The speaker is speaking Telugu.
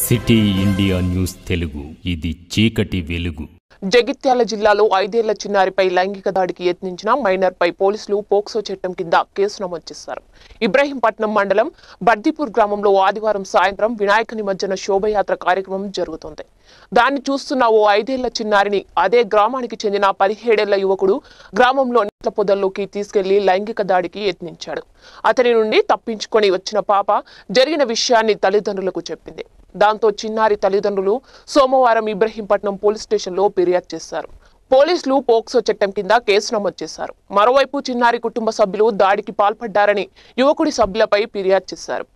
సిటీ ఇండియా న్యూస్ తెలుగు ఇది చీకటి వెలుగు జగిత్యాల జిల్లాలో ఐదేళ్ల చిన్నారిపై లైంగిక దాడికి యత్నించిన మైనర్పై పోలీసులు పోక్సో చట్టం కింద కేసు నమోదు చేశారు ఇబ్రహీంపట్నం మండలం బర్దిపూర్ గ్రామంలో ఆదివారం సాయంత్రం వినాయక నిమజ్జన శోభయాత్ర కార్యక్రమం జరుగుతుంది దాన్ని చూస్తున్న ఓ ఐదేళ్ల చిన్నారిని అదే గ్రామానికి చెందిన పదిహేడేళ్ల యువకుడు గ్రామంలో నీట్ల పొదల్లోకి తీసుకెళ్లి లైంగిక దాడికి యత్నించాడు అతని నుండి తప్పించుకొని వచ్చిన పాప జరిగిన విషయాన్ని తల్లిదండ్రులకు చెప్పింది దాంతో చిన్నారి తల్లిదండ్రులు సోమవారం ఇబ్రహీంపట్నం పోలీస్ స్టేషన్లో ఫిర్యాదు చేశారు పోలీసులు పోక్సో చట్టం కింద కేసు నమోదు చేశారు మరోవైపు చిన్నారి కుటుంబ సభ్యులు దాడికి పాల్పడ్డారని యువకుడి సభ్యులపై ఫిర్యాదు చేశారు